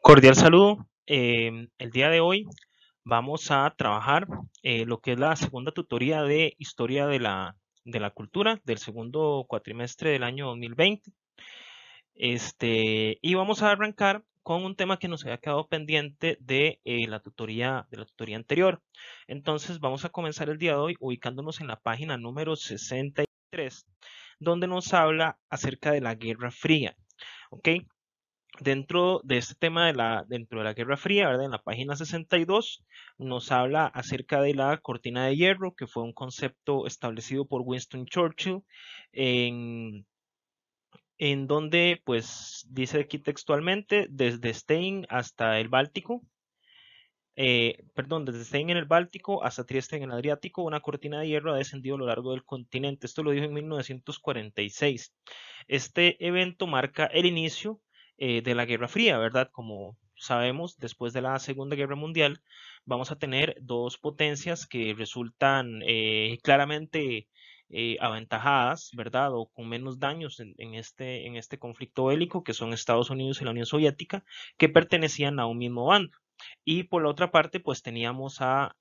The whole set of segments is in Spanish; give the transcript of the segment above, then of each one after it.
Cordial saludo. Em, el día de hoy vamos a trabajar eh, lo que es la segunda tutoría de Historia de la, de la Cultura del segundo cuatrimestre del año 2020. Este, y vamos a arrancar con un tema que nos había quedado pendiente de, eh, la tutoría, de la tutoría anterior. Entonces vamos a comenzar el día de hoy ubicándonos en la página número 63, donde nos habla acerca de la Guerra Fría. ¿ok? dentro de este tema de la, dentro de la Guerra Fría, en la página 62, nos habla acerca de la cortina de hierro, que fue un concepto establecido por Winston Churchill, en, donde, pues, dice aquí textualmente, desde Stein hasta el Báltico, eh, perdón, desde Stein en el Báltico hasta Trieste en el Adriático, una cortina de hierro ha descendido a lo largo del continente. Esto lo dijo en 1946. Este evento marca el inicio eh, de la Guerra Fría, ¿verdad? Como sabemos, después de la Segunda Guerra Mundial, vamos a tener dos potencias que resultan eh, claramente eh, aventajadas, ¿verdad? O con menos daños en, este, en este conflicto bélico, que son Estados Unidos y la Unión Soviética, que pertenecían a un mismo bando. Y por la otra parte, pues teníamos a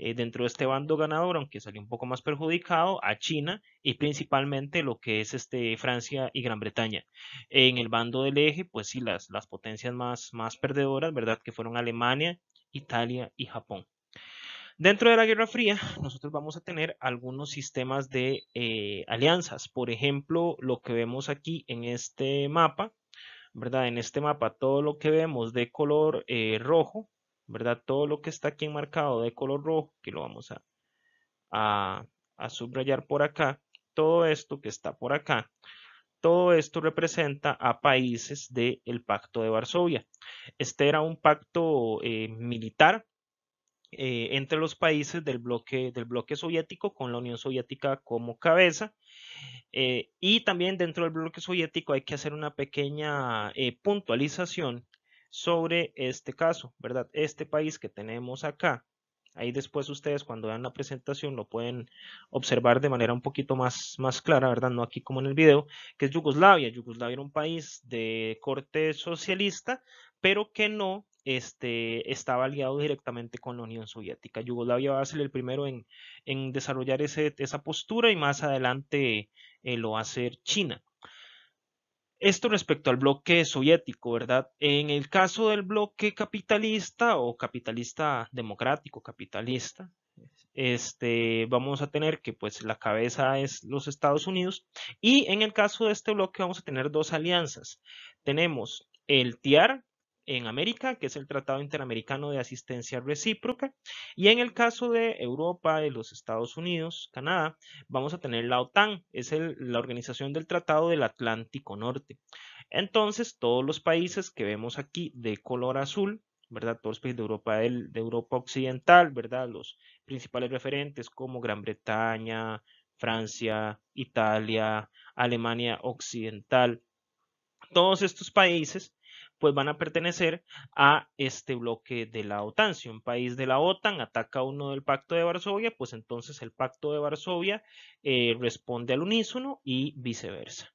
eh, dentro de este bando ganador, aunque salió un poco más perjudicado, a China y principalmente lo que es este, Francia y Gran Bretaña. En el bando del eje, pues sí, las, las potencias más, más perdedoras, ¿verdad? Que fueron Alemania, Italia y Japón. Dentro de la Guerra Fría, nosotros vamos a tener algunos sistemas de eh, alianzas. Por ejemplo, lo que vemos aquí en este mapa, ¿verdad? En este mapa, todo lo que vemos de color eh, rojo ¿verdad? Todo lo que está aquí enmarcado de color rojo, que lo vamos a, a, subrayar por acá, todo esto que está por acá, todo esto representa a países del Pacto de Varsovia. Este era un pacto eh, militar eh, entre los países del bloque, del bloque soviético con la Unión Soviética como cabeza. Eh, y también dentro del bloque soviético hay que hacer una pequeña puntualización sobre este caso, ¿verdad? Este país que tenemos acá. Ahí después ustedes cuando vean la presentación lo pueden observar de manera un poquito más, más clara, ¿verdad? No aquí como en el video, que es Yugoslavia. Yugoslavia era un país de corte socialista, pero que no este, estaba aliado directamente con la Unión Soviética. Yugoslavia va a ser el primero en, desarrollar ese, esa postura y más adelante eh, lo va a hacer China. Esto respecto al bloque soviético, ¿verdad? En el caso del bloque capitalista o capitalista democrático, capitalista, este, vamos a tener que pues la cabeza es los Estados Unidos y en el caso de este bloque vamos a tener dos alianzas. Tenemos el TIAR, en América, que es el Tratado Interamericano de Asistencia Recíproca, y en el caso de Europa, de los Estados Unidos, Canadá, vamos a tener la OTAN, es la organización del Tratado del Atlántico Norte. Entonces, todos los países que vemos aquí de color azul, ¿verdad? Todos los países de Europa, de Europa Occidental, ¿verdad? Los principales referentes como Gran Bretaña, Francia, Italia, Alemania Occidental. Todos estos países pues van a pertenecer a este bloque de la OTAN. Si un país de la OTAN ataca a uno del Pacto de Varsovia, pues entonces el Pacto de Varsovia eh, responde al unísono y viceversa.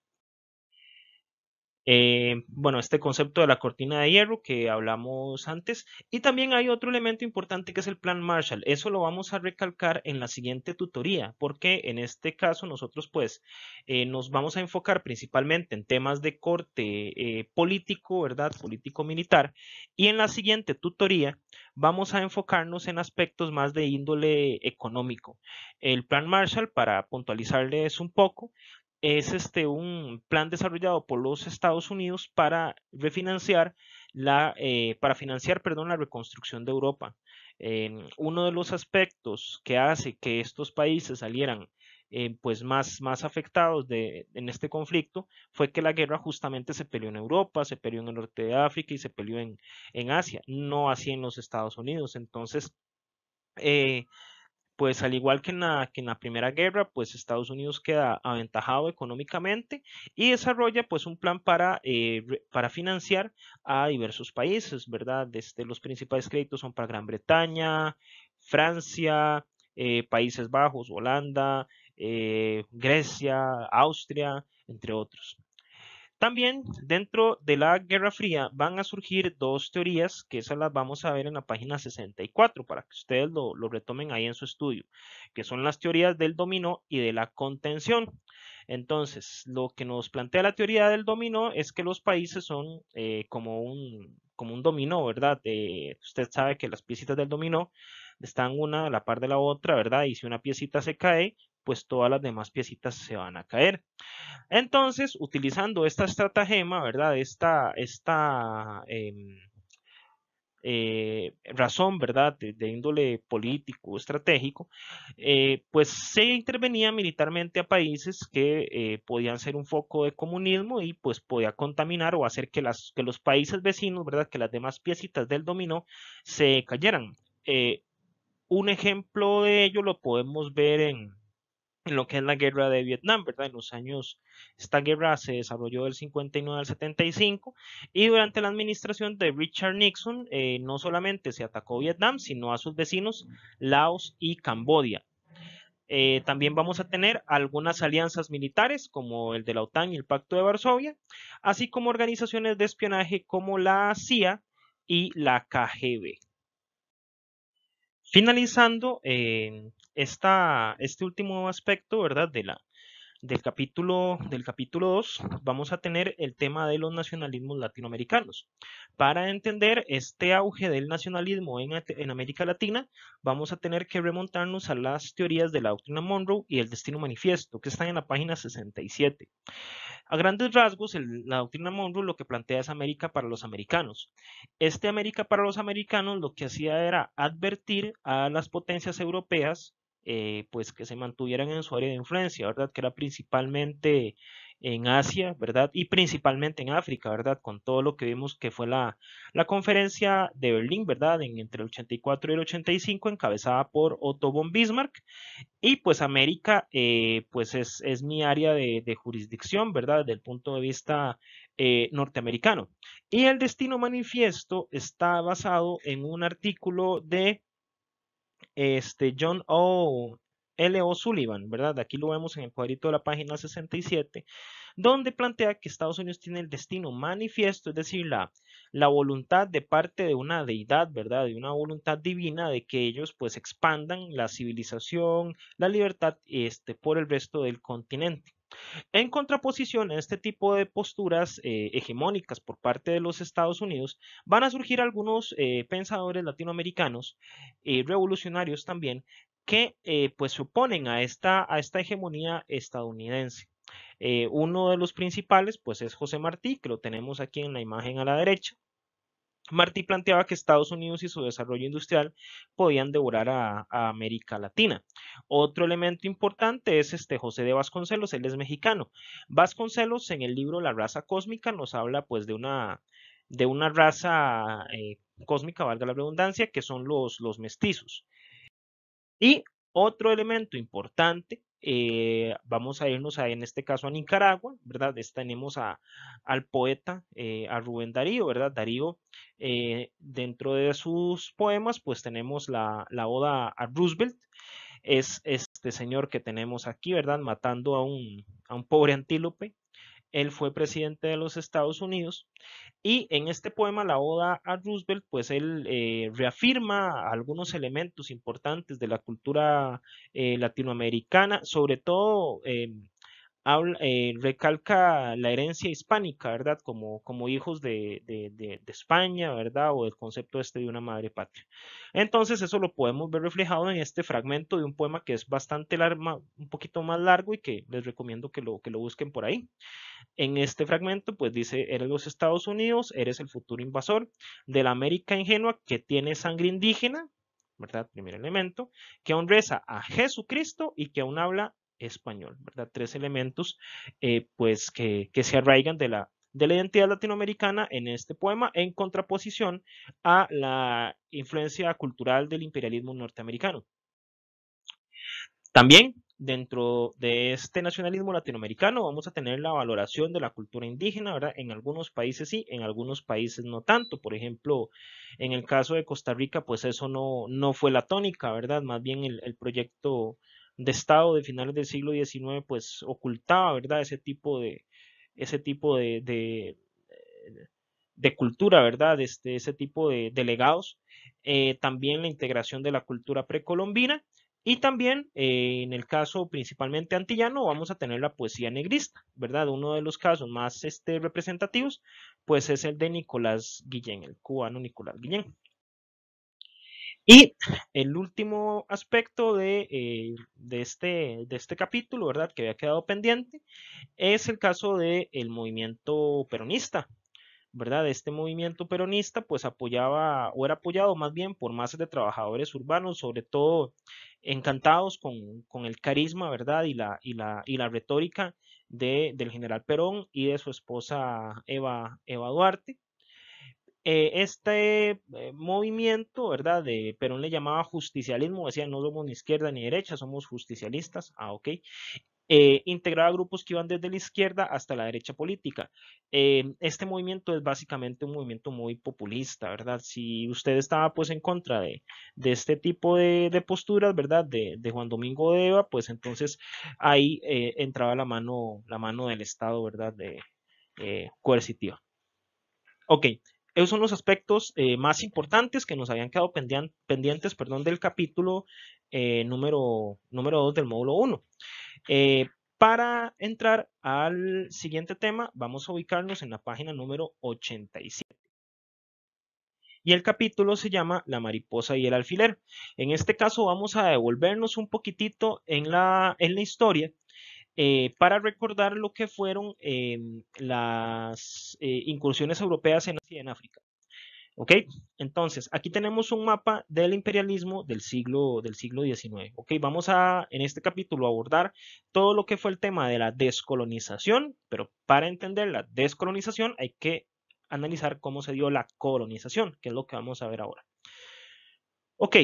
Eh, bueno, este concepto de la cortina de hierro que hablamos antes. Y también hay otro elemento importante que es el plan Marshall. Eso lo vamos a recalcar en la siguiente tutoría, porque en este caso nosotros pues eh, nos vamos a enfocar principalmente en temas de corte eh, político, ¿verdad? Político-militar. Y en la siguiente tutoría vamos a enfocarnos en aspectos más de índole económico. El plan Marshall, para puntualizarles un poco, es este, un plan desarrollado por los Estados Unidos para refinanciar la, eh, para financiar la reconstrucción de Europa. uno de los aspectos que hace que estos países salieran eh, pues más, más afectados en este conflicto fue que la guerra justamente se peleó en Europa, se peleó en el norte de África y se peleó en, en Asia, no así en los Estados Unidos. Entonces, eh, pues al igual que en, la, que en la Primera Guerra, pues Estados Unidos queda aventajado económicamente y desarrolla pues un plan para, eh, para financiar a diversos países, ¿verdad? Desde los principales créditos son para Gran Bretaña, Francia, eh, Países Bajos, Holanda, eh, Grecia, Austria, entre otros. También dentro de la Guerra Fría van a surgir dos teorías que esas las vamos a ver en la página 64 para que ustedes lo, retomen ahí en su estudio, que son las teorías del dominó y de la contención. Entonces, lo que nos plantea la teoría del dominó es que los países son eh, como, un, como un dominó, ¿verdad? Eh, usted sabe que las piecitas del dominó están una a la par de la otra, ¿verdad? Y si una piecita se cae, pues todas las demás piecitas se van a caer. Entonces, utilizando esta estratagema, ¿verdad? Esta, esta em, eh, razón, ¿verdad? De, índole político, estratégico, eh, pues se intervenía militarmente a países que eh, podían ser un foco de comunismo y pues podía contaminar o hacer que, las, que los países vecinos, ¿verdad? Que las demás piecitas del dominó se cayeran. un ejemplo de ello lo podemos ver en, en lo que es la guerra de Vietnam, ¿verdad? En los años, esta guerra se desarrolló del 59 al 75 y durante la administración de Richard Nixon eh, no solamente se atacó Vietnam, sino a sus vecinos Laos y Cambodia. Eh, también vamos a tener algunas alianzas militares como el de la OTAN y el Pacto de Varsovia, así como organizaciones de espionaje como la CIA y la KGB. Finalizando, eh, esta, este último aspecto, ¿verdad? De la, del capítulo del capítulo 2 vamos a tener el tema de los nacionalismos latinoamericanos. Para entender este auge del nacionalismo en, América Latina, vamos a tener que remontarnos a las teorías de la doctrina Monroe y el destino manifiesto, que están en la página 67. A grandes rasgos, la doctrina Monroe lo que plantea es América para los americanos. Este América para los americanos lo que hacía era advertir a las potencias europeas eh, pues que se mantuvieran en su área de influencia, ¿verdad? Que era principalmente en Asia, ¿verdad? Y principalmente en África, ¿verdad? Con todo lo que vimos que fue la, la conferencia de Berlín, ¿verdad? En, entre el 84 y el 85, encabezada por Otto von Bismarck. Y pues América, eh, pues es, mi área de, jurisdicción, ¿verdad? Desde el punto de vista eh, norteamericano. Y el destino manifiesto está basado en un artículo de este John O. O. Sullivan, ¿verdad? Aquí lo vemos en el cuadrito de la página 67, donde plantea que Estados Unidos tiene el destino manifiesto, es decir, la, la voluntad de parte de una deidad, ¿verdad? De una voluntad divina de que ellos pues expandan la civilización, la libertad este, por el resto del continente. En contraposición a este tipo de posturas eh, hegemónicas por parte de los Estados Unidos, van a surgir algunos eh, pensadores latinoamericanos, y eh, revolucionarios también, que pues se oponen a esta, a esta hegemonía estadounidense. uno de los principales pues es José Martí, que lo tenemos aquí en la imagen a la derecha. Martí planteaba que Estados Unidos y su desarrollo industrial podían devorar a, América Latina. Otro elemento importante es este José de Vasconcelos, él es mexicano. Vasconcelos en el libro La raza cósmica nos habla pues de una, de una raza eh, cósmica, valga la redundancia, que son los, los mestizos. Y otro elemento importante eh, vamos a irnos a, en este caso a Nicaragua, ¿verdad? tenemos al poeta, eh, a Rubén Darío, ¿verdad? Darío, eh, dentro de sus poemas, pues tenemos la, la oda a Roosevelt, es este señor que tenemos aquí, ¿verdad? Matando a un, a un pobre antílope, él fue presidente de los Estados Unidos y en este poema, La Oda a Roosevelt, pues él eh, reafirma algunos elementos importantes de la cultura eh, latinoamericana, sobre todo em, eh, recalca la herencia hispánica, ¿verdad? Como, hijos de, España, ¿verdad? O el concepto este de una madre patria. Entonces eso lo podemos ver reflejado en este fragmento de un poema que es bastante largo, un poquito más largo y que les recomiendo que lo, que lo busquen por ahí. En este fragmento, pues dice, eres los Estados Unidos, eres el futuro invasor de la América ingenua que tiene sangre indígena, ¿verdad? Primer elemento, que aún reza a Jesucristo y que aún habla español, ¿verdad? Tres elementos eh, pues que, se arraigan de la, de la identidad latinoamericana en este poema en contraposición a la influencia cultural del imperialismo norteamericano. También dentro de este nacionalismo latinoamericano vamos a tener la valoración de la cultura indígena, ¿verdad? En algunos países sí, en algunos países no tanto. Por ejemplo, en el caso de Costa Rica, pues eso no, no fue la tónica, ¿verdad? Más bien el, el proyecto de Estado de finales del siglo XIX pues ocultaba, ¿verdad? Ese tipo de, ese tipo de, de, cultura, ¿verdad? este, ese tipo de, de legados. Eh, también la integración de la cultura precolombina y también eh, en el caso principalmente antillano vamos a tener la poesía negrista, ¿verdad? Uno de los casos más este, representativos pues es el de Nicolás Guillén, el cubano Nicolás Guillén. Y el último aspecto eh, de, este, de, este, capítulo, ¿verdad? Que había quedado pendiente, es el caso del el movimiento peronista, ¿verdad? Este movimiento peronista pues apoyaba o era apoyado más bien por masas de trabajadores urbanos, sobre todo encantados con, el carisma, ¿verdad? Y la, y y la retórica del general Perón y de su esposa Eva, Eva Duarte. Eh, este eh, movimiento, ¿verdad? De Perón le llamaba justicialismo, decía, no somos ni izquierda ni derecha, somos justicialistas, ah, ok. Eh, integraba grupos que iban desde la izquierda hasta la derecha política. este movimiento es básicamente un movimiento muy populista, ¿verdad? Si usted estaba pues en contra de, este tipo de, posturas, ¿verdad? De, Juan Domingo de Eva, pues entonces ahí entraba la mano, la mano del Estado, ¿verdad? De, coercitiva. Ok, esos son los aspectos eh, más importantes que nos habían quedado pendientes, perdón, del capítulo eh, número, número 2 del módulo 1. Eh, para entrar al siguiente tema, vamos a ubicarnos en la página número 87. Y el capítulo se llama La mariposa y el alfiler. En este caso vamos a devolvernos un poquitito en la, en la historia eh, para recordar lo que fueron em, las eh, incursiones europeas en en África. ¿Ok? Entonces, aquí tenemos un mapa del imperialismo del siglo, del siglo XIX. ¿Ok? Vamos a, en este capítulo, abordar todo lo que fue el tema de la descolonización, pero para entender la descolonización hay que analizar cómo se dio la colonización, que es lo que vamos a ver ahora. Ok,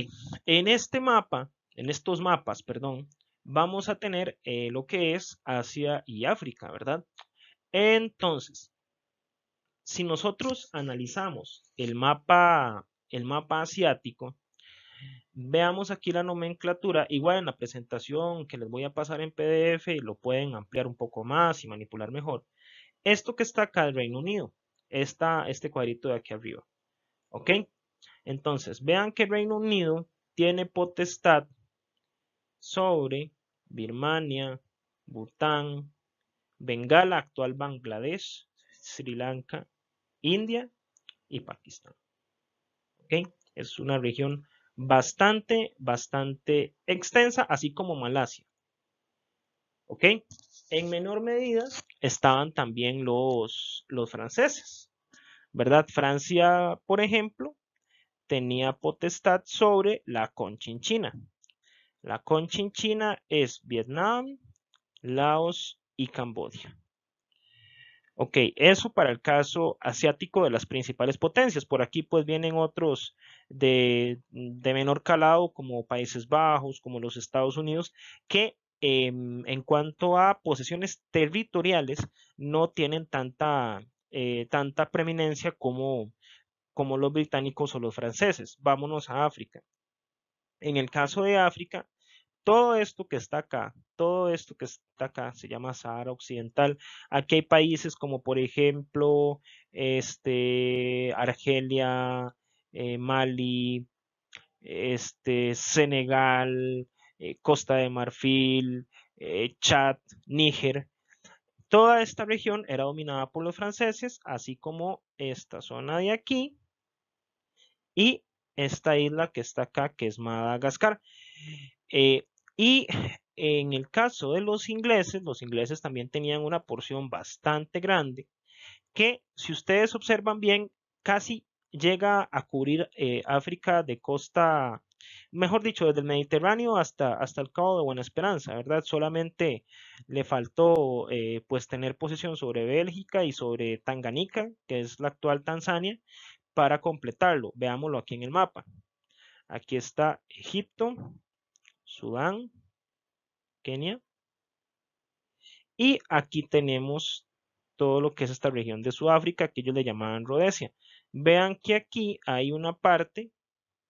en este mapa, en estos mapas, perdón, vamos a tener eh, lo que es Asia y África, ¿verdad? Entonces, si nosotros analizamos el mapa, el mapa asiático, veamos aquí la nomenclatura, igual en la presentación que les voy a pasar en PDF, lo pueden ampliar un poco más y manipular mejor. Esto que está acá el Reino Unido, está este cuadrito de aquí arriba, ¿ok? Entonces, vean que el Reino Unido tiene potestad sobre Birmania, Bután, Bengala, actual Bangladesh, Sri Lanka, India y Pakistán. Es una región bastante, bastante extensa, así como Malasia. En menor medida estaban también los, los franceses, ¿verdad? Francia, por ejemplo, tenía potestad sobre la Conchinchina, la China es Vietnam, Laos y Camboya. Ok, eso para el caso asiático de las principales potencias. Por aquí pues vienen otros de, menor calado como Países Bajos, como los Estados Unidos, que em, en cuanto a posesiones territoriales no tienen tanta, eh, tanta preeminencia como, como los británicos o los franceses. Vámonos a África. En el caso de África, todo esto que está acá, todo esto que está acá se llama Sahara Occidental. Aquí hay países como por ejemplo este, Argelia, eh, Mali, este, Senegal, eh, Costa de Marfil, eh, Chad, Níger. Toda esta región era dominada por los franceses, así como esta zona de aquí y esta isla que está acá, que es Madagascar. Y en el caso de los ingleses, los ingleses también tenían una porción bastante grande que, si ustedes observan bien, casi llega a cubrir eh, África de costa, mejor dicho, desde el Mediterráneo hasta, hasta el Cabo de Buena Esperanza, ¿verdad? Solamente le faltó eh, pues tener posesión sobre Bélgica y sobre Tanganica, que es la actual Tanzania, para completarlo. Veámoslo aquí en el mapa. Aquí está Egipto, Sudán, Kenia. Y aquí tenemos todo lo que es esta región de Sudáfrica, que ellos le llamaban Rodesia. Vean que aquí hay una parte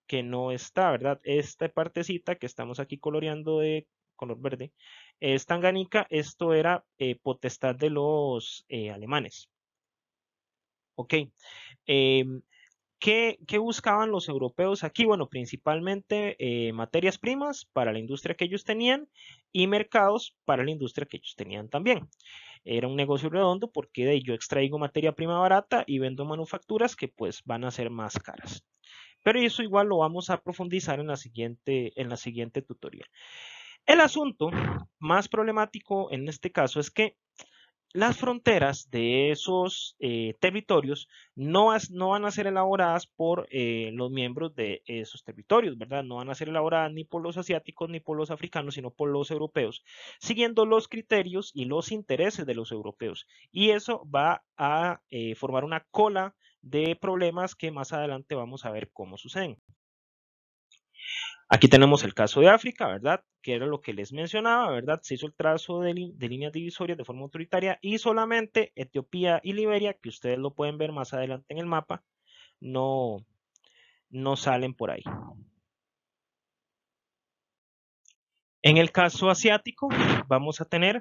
que no está, ¿verdad? Esta partecita que estamos aquí coloreando de color verde es Tanganica, esto era eh, potestad de los eh, alemanes. Ok. Em, ¿Qué, buscaban los europeos aquí? Bueno, principalmente eh, materias primas para la industria que ellos tenían y mercados para la industria que ellos tenían también. Era un negocio redondo porque de yo extraigo materia prima barata y vendo manufacturas que pues van a ser más caras. Pero eso igual lo vamos a profundizar en la siguiente, en la siguiente tutorial. El asunto más problemático en este caso es que las fronteras de esos eh, territorios no, no, van a ser elaboradas por eh, los miembros de esos territorios, ¿verdad? No van a ser elaboradas ni por los asiáticos ni por los africanos, sino por los europeos, siguiendo los criterios y los intereses de los europeos. Y eso va a eh, formar una cola de problemas que más adelante vamos a ver cómo suceden. Aquí tenemos el caso de África, ¿verdad? que era lo que les mencionaba, ¿verdad? Se hizo el trazo de, líneas divisorias de forma autoritaria y solamente Etiopía y Liberia, que ustedes lo pueden ver más adelante en el mapa, no, no salen por ahí. En el caso asiático, vamos a tener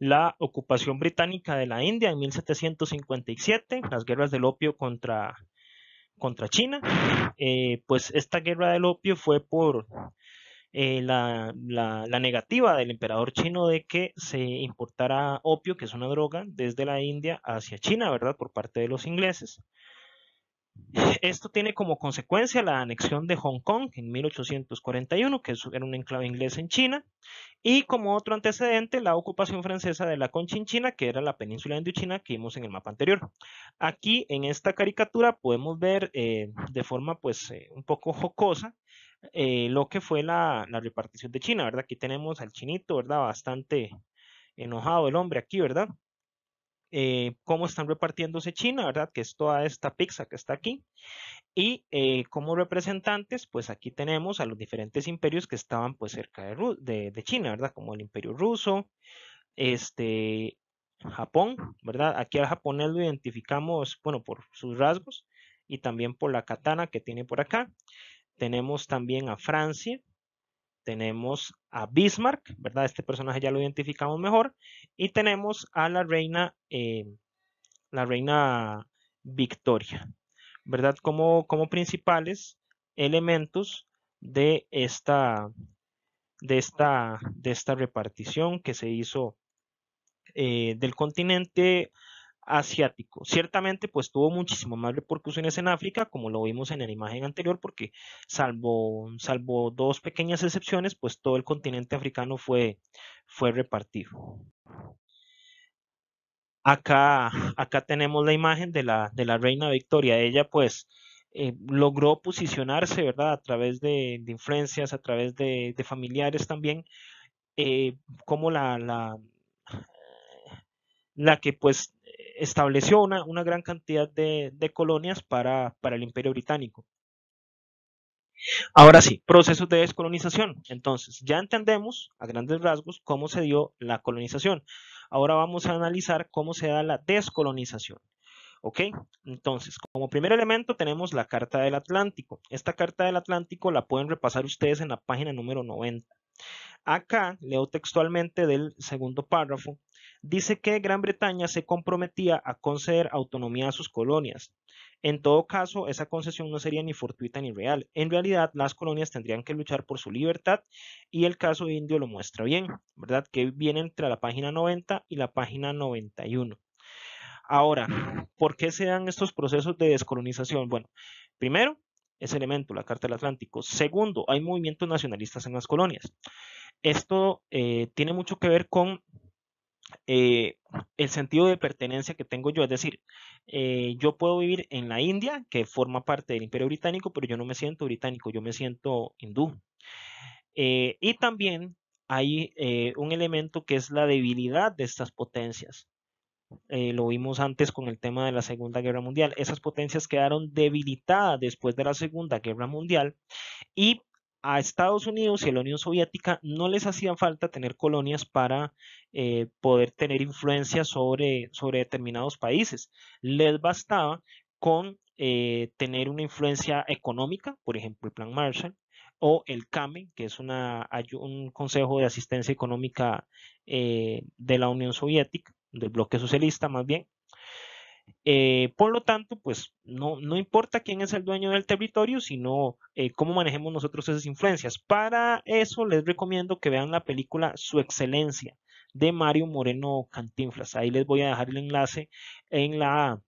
la ocupación británica de la India en 1757, las guerras del opio contra, contra China. Eh, pues esta guerra del opio fue por eh, la, negativa del emperador chino de que se importara opio, que es una droga, desde la India hacia China, ¿verdad? Por parte de los ingleses. Esto tiene como consecuencia la anexión de Hong Kong en 1841, que era un enclave inglés en China, y como otro antecedente, la ocupación francesa de la Conchinchina, que era la península indochina que vimos en el mapa anterior. Aquí, en esta caricatura, podemos ver eh, de forma pues eh, un poco jocosa eh, lo que fue la, repartición de China, ¿verdad? Aquí tenemos al chinito, ¿verdad? Bastante enojado el hombre aquí, ¿verdad? Eh, cómo están repartiéndose China, ¿verdad? Que es toda esta pizza que está aquí. Y eh, como representantes, pues aquí tenemos a los diferentes imperios que estaban pues cerca de, China, ¿verdad? Como el imperio ruso, este, Japón, ¿verdad? Aquí al japonés lo identificamos, bueno, por sus rasgos y también por la katana que tiene por acá. Tenemos también a Francia, tenemos a Bismarck, ¿verdad? Este personaje ya lo identificamos mejor. Y tenemos a la reina, eh, la reina Victoria, ¿verdad? Como, como principales elementos de esta, de esta, de esta repartición que se hizo eh, del continente asiático. Ciertamente, pues tuvo muchísimas más repercusiones en África, como lo vimos en la imagen anterior, porque salvo, salvo dos pequeñas excepciones, pues todo el continente africano fue, fue repartido. Acá, acá tenemos la imagen de la, de la reina Victoria. Ella, pues, eh, logró posicionarse, ¿verdad? A través de, influencias, a través de, familiares también, eh, como la, la, la que pues estableció una, una, gran cantidad de, colonias para, para, el imperio británico. Ahora sí, procesos de descolonización. Entonces, ya entendemos a grandes rasgos cómo se dio la colonización. Ahora vamos a analizar cómo se da la descolonización. ¿Ok? Entonces, como primer elemento tenemos la Carta del Atlántico. Esta Carta del Atlántico la pueden repasar ustedes en la página número 90. Acá leo textualmente del segundo párrafo dice que Gran Bretaña se comprometía a conceder autonomía a sus colonias. En todo caso, esa concesión no sería ni fortuita ni real. En realidad, las colonias tendrían que luchar por su libertad y el caso indio lo muestra bien, ¿verdad? Que viene entre la página 90 y la página 91. Ahora, ¿por qué se dan estos procesos de descolonización? Bueno, primero, ese elemento, la Carta del Atlántico. Segundo, hay movimientos nacionalistas en las colonias. Esto eh, tiene mucho que ver con eh, el sentido de pertenencia que tengo yo. Es decir, eh, yo puedo vivir en la India, que forma parte del Imperio Británico, pero yo no me siento británico, yo me siento hindú. Eh, y también hay un elemento que es la debilidad de estas potencias. lo vimos antes con el tema de la Segunda Guerra Mundial. Esas potencias quedaron debilitadas después de la Segunda Guerra Mundial y a Estados Unidos y a la Unión Soviética no les hacían falta tener colonias para eh, poder tener influencia sobre, sobre determinados países. Les bastaba con eh, tener una influencia económica, por ejemplo, el Plan Marshall, o el CAME, que es una, un Consejo de Asistencia Económica eh, de la Unión Soviética, del bloque socialista más bien, eh, por lo tanto, pues no, no, importa quién es el dueño del territorio, sino eh, cómo manejemos nosotros esas influencias. Para eso les recomiendo que vean la película Su Excelencia de Mario Moreno Cantinflas. Ahí les voy a dejar el enlace en la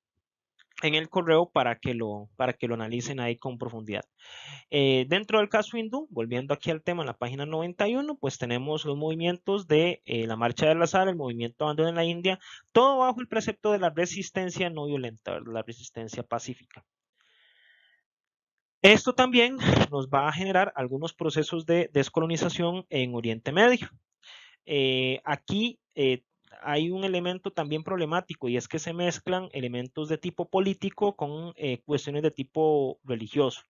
en el correo para que lo, para que lo analicen ahí con profundidad. Eh, dentro del caso hindú, volviendo aquí al tema en la página 91, pues tenemos los movimientos de eh, la marcha del azar, el movimiento ando en la India, todo bajo el precepto de la resistencia no violenta, la resistencia pacífica. Esto también nos va a generar algunos procesos de descolonización en Oriente Medio. Eh, aquí eh, hay un elemento también problemático y es que se mezclan elementos de tipo político con eh, cuestiones de tipo religioso.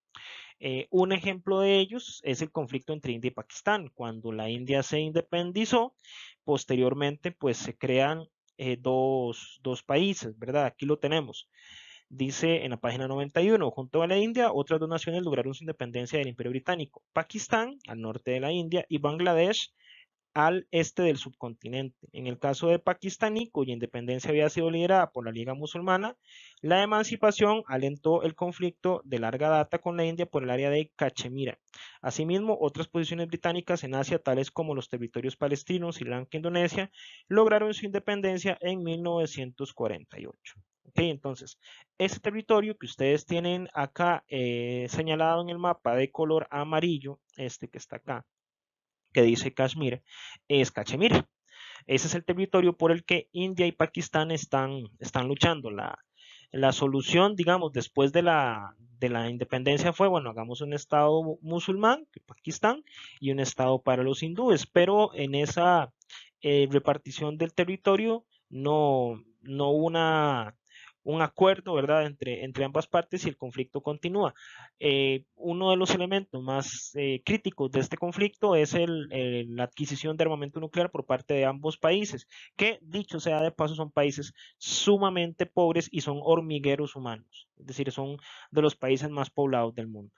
Eh, un ejemplo de ellos es el conflicto entre India y Pakistán. Cuando la India se independizó, posteriormente pues se crean eh, dos, dos países, ¿verdad? Aquí lo tenemos dice en la página 91, junto a la India, otras dos naciones lograron su independencia del Imperio Británico, Pakistán, al norte de la India, y Bangladesh, al este del subcontinente. En el caso de y cuya independencia había sido liderada por la Liga Musulmana, la emancipación alentó el conflicto de larga data con la India por el área de Cachemira. Asimismo, otras posiciones británicas en Asia, tales como los territorios palestinos, Sri Lanka e Indonesia, lograron su independencia en 1948. entonces, este territorio que ustedes tienen acá eh, señalado en el mapa de color amarillo, este que está acá, que dice Kashmir es Cachemir. Ese es el territorio por el que India y Pakistán están, están luchando. La, la solución, digamos, después de la, de la independencia fue, bueno, hagamos un Estado musulmán, Pakistán, y un Estado para los hindúes, pero en esa eh, repartición del territorio no, no una un acuerdo, ¿verdad?, entre, ambas partes y el conflicto continúa. Eh, uno de los elementos más eh, críticos de este conflicto es la adquisición de armamento nuclear por parte de ambos países, que, dicho sea de paso, son países sumamente pobres y son hormigueros humanos, es decir, son de los países más poblados del mundo.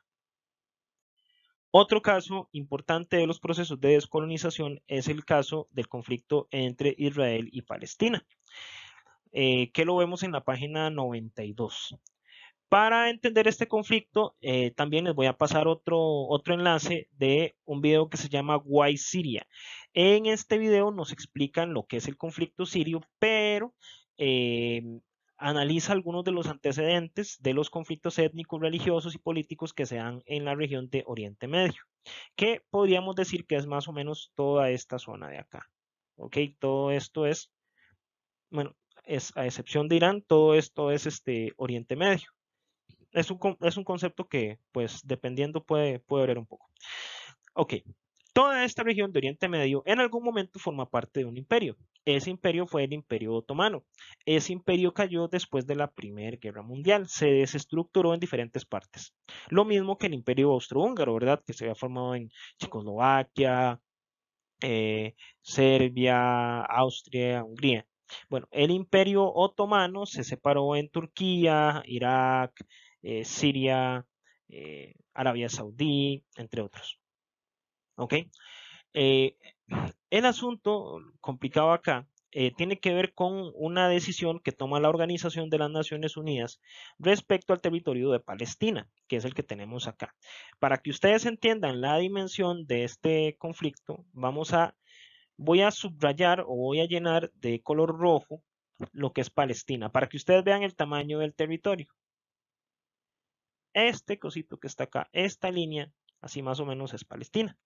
Otro caso importante de los procesos de descolonización es el caso del conflicto entre Israel y Palestina. Eh, que lo vemos en la página 92. Para entender este conflicto, eh, también les voy a pasar otro, otro enlace de un video que se llama Why Siria. En este video nos explican lo que es el conflicto sirio, pero eh, analiza algunos de los antecedentes de los conflictos étnicos, religiosos y políticos que se dan en la región de Oriente Medio, que podríamos decir que es más o menos toda esta zona de acá. ¿Ok? Todo esto es, bueno, a excepción de Irán, todo esto es este Oriente Medio. Es un, concepto que, pues, dependiendo puede, puede un poco. Ok, toda esta región de Oriente Medio en algún momento forma parte de un imperio. Ese imperio fue el Imperio Otomano. Ese imperio cayó después de la Primera Guerra Mundial. Se desestructuró en diferentes partes. Lo mismo que el Imperio Austrohúngaro, ¿verdad? Que se había formado en Checoslovaquia, eh, Serbia, Austria, Hungría. Bueno, el imperio otomano se separó en Turquía, Irak, eh, Siria, eh, Arabia Saudí, entre otros. ¿Ok? Eh, el asunto complicado acá tiene que ver con una decisión que toma la Organización de las Naciones Unidas respecto al territorio de Palestina, que es el que tenemos acá. Para que ustedes entiendan la dimensión de este conflicto, vamos a voy a subrayar o voy a llenar de color rojo lo que es Palestina, para que ustedes vean el tamaño del territorio. Este cosito que está acá, esta línea, así más o menos es Palestina.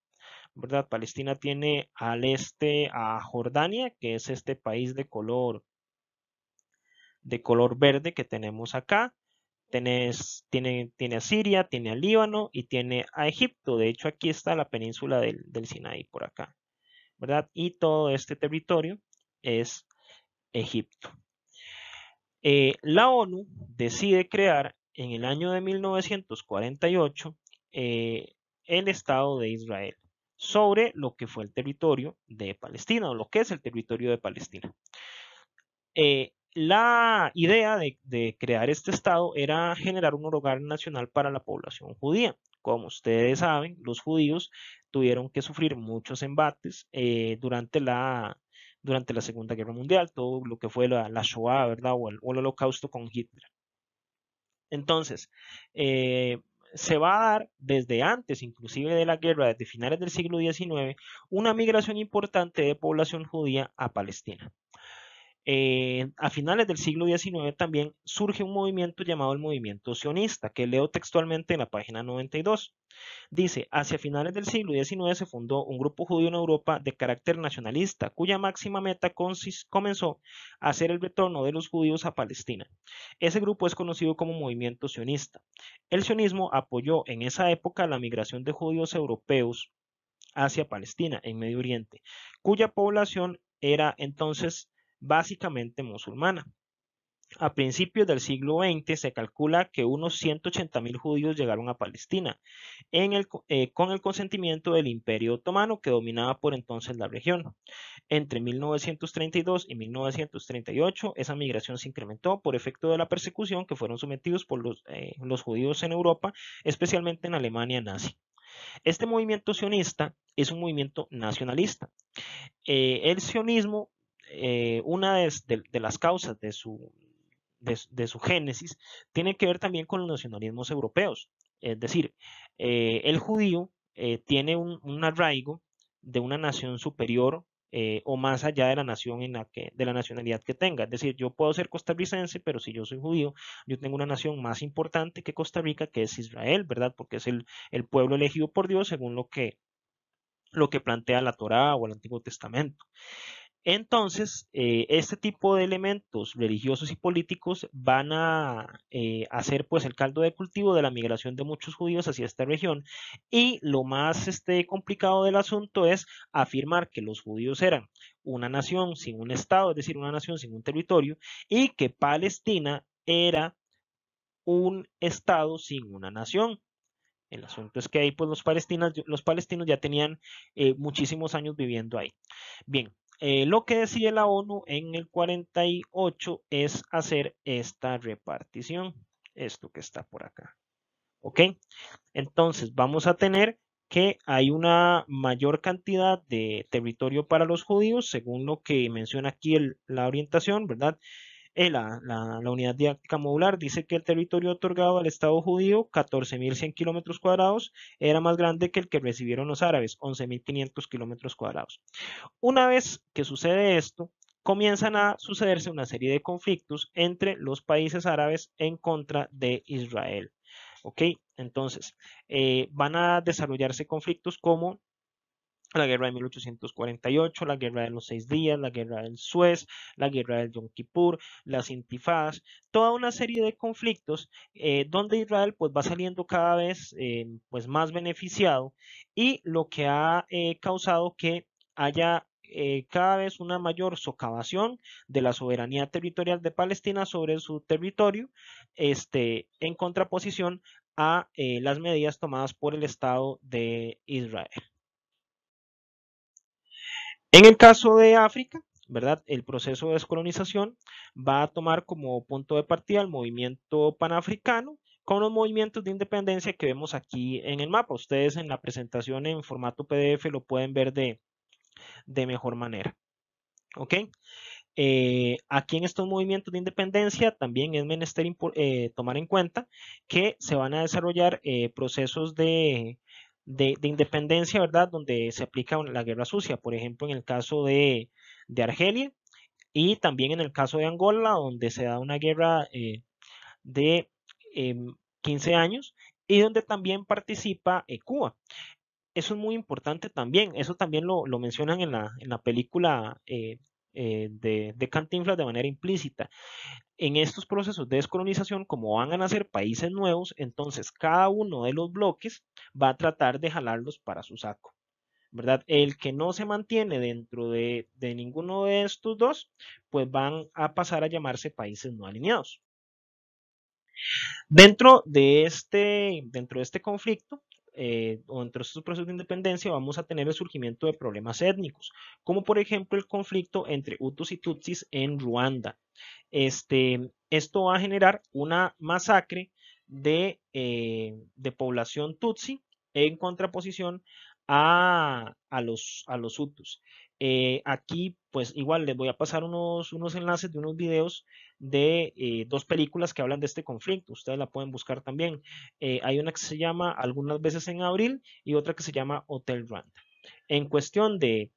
¿Verdad? Palestina tiene al este a Jordania, que es este país de color de color verde que tenemos acá. tiene, tiene a Siria, tiene a Líbano y tiene a Egipto. De hecho, aquí está la península del, del Sinaí por acá. ¿verdad? Y todo este territorio es Egipto. Eh, la ONU decide crear en el año de 1948 eh, el Estado de Israel sobre lo que fue el territorio de Palestina o lo que es el territorio de Palestina. Eh, la idea de, crear este Estado era generar un hogar nacional para la población judía, como ustedes saben, los judíos tuvieron que sufrir muchos embates eh, durante, la, Segunda Guerra Mundial, todo lo que fue la, Shoah, ¿verdad? O el, holocausto con Hitler. Entonces, eh, se va a dar desde antes, inclusive de la guerra, desde finales del siglo XIX, una migración importante de población judía a Palestina. Eh, a finales del siglo XIX también surge un movimiento llamado el movimiento sionista, que leo textualmente en la página 92. Dice, hacia finales del siglo XIX se fundó un grupo judío en Europa de carácter nacionalista, cuya máxima meta comenzó a ser el retorno de los judíos a Palestina. Ese grupo es conocido como movimiento sionista. El sionismo apoyó en esa época la migración de judíos europeos hacia Palestina, en Medio Oriente, cuya población era entonces básicamente musulmana. A principios del siglo XX se calcula que unos 180.000 judíos llegaron a Palestina eh, con el consentimiento del Imperio Otomano que dominaba por entonces la región. Entre 1932 y 1938 esa migración se incrementó por efecto de la persecución que fueron sometidos por eh, los, judíos en Europa, especialmente en Alemania nazi. Este movimiento sionista es un movimiento nacionalista. Eh, el sionismo eh, una de, las causas de su, de, su génesis tiene que ver también con los nacionalismos europeos. Es decir, eh, el judío eh, tiene un, arraigo de una nación superior o más allá de la nación en la que, de la nacionalidad que tenga. Es decir, yo puedo ser costarricense, pero si yo soy judío, yo tengo una nación más importante que Costa Rica, que es Israel, ¿verdad? Porque es el, pueblo elegido por Dios según lo que, lo que plantea la Torá o el Antiguo Testamento. Entonces, eh, este tipo de elementos religiosos y políticos van a eh, hacer pues el caldo de cultivo de la migración de muchos judíos hacia esta región. Y lo más este, complicado del asunto es afirmar que los judíos eran una nación sin un Estado, es decir, una nación sin un territorio, y que Palestina era un Estado sin una nación. El asunto es que ahí pues los palestinos, ya tenían eh, muchísimos años viviendo ahí. Bien, eh, lo que decía la ONU en el 48 es hacer esta repartición, esto que está por acá. ¿Ok? Entonces vamos a tener que hay una mayor cantidad de territorio para los judíos, según lo que menciona aquí la orientación, ¿verdad? Eh, la, unidad didáctica modular, dice que el territorio otorgado al Estado judío, 14.100 kilómetros cuadrados, era más grande que el que recibieron los árabes, 11.500 kilómetros cuadrados. Una vez que sucede esto, comienzan a sucederse una serie de conflictos entre los países árabes en contra de Israel. ¿Ok? Entonces, eh, van a desarrollarse conflictos como la guerra de 1848, la guerra de los seis días, la guerra del Suez, la guerra del Yom Kippur, las intifadas, toda una serie de conflictos eh, donde Israel pues va saliendo cada vez eh, pues más beneficiado y lo que ha eh, causado que haya cada vez una mayor socavación de la soberanía territorial de Palestina sobre su territorio, este, en contraposición a las medidas tomadas por el Estado de Israel. En el caso de África, ¿verdad? El proceso de descolonización va a tomar como punto de partida el movimiento panafricano con los movimientos de independencia que vemos aquí en el mapa. Ustedes en la presentación en formato PDF lo pueden ver de, mejor manera. ¿Ok? Eh, aquí en estos movimientos de independencia también es menester eh, tomar en cuenta que se van a desarrollar eh, procesos de de, independencia, ¿verdad? Donde se aplica la guerra sucia, por ejemplo, en el caso de, Argelia y también en el caso de Angola, donde se da una guerra eh, de 15 em, años y donde también participa eh, Cuba. Eso es muy importante también, eso también lo, mencionan en la, en la película eh, de, de Cantinflas de manera implícita en estos procesos de descolonización, como van a nacer países nuevos, entonces cada uno de los bloques va a tratar de jalarlos para su saco. ¿verdad? El que no se mantiene dentro de, ninguno de estos dos, pues van a pasar a llamarse países no alineados. Dentro de este, dentro de este conflicto, eh, entre estos procesos de independencia vamos a tener el surgimiento de problemas étnicos, como por ejemplo el conflicto entre hutus y tutsis en Ruanda. Este, esto va a generar una masacre de, eh, población tutsi en contraposición a, los, a los hutus. Eh, aquí, pues igual les voy a pasar unos, unos enlaces de unos videos de eh, dos películas que hablan de este conflicto. Ustedes la pueden buscar también. Eh, hay una que se llama Algunas veces en abril y otra que se llama Hotel Rwanda En cuestión de,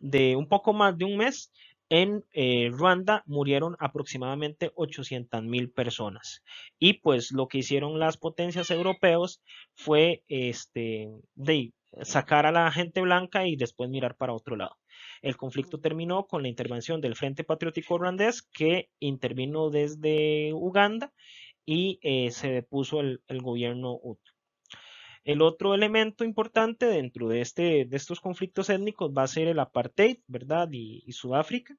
de un poco más de un mes, en Rwanda Ruanda murieron aproximadamente 800 mil personas. Y pues lo que hicieron las potencias europeas fue este, de sacar a la gente blanca y después mirar para otro lado. El conflicto terminó con la intervención del Frente Patriótico Holandés, que intervino desde Uganda y eh, se depuso el, gobierno Hutu. El otro elemento importante dentro de, este, de estos conflictos étnicos va a ser el apartheid, ¿verdad? y Sudáfrica.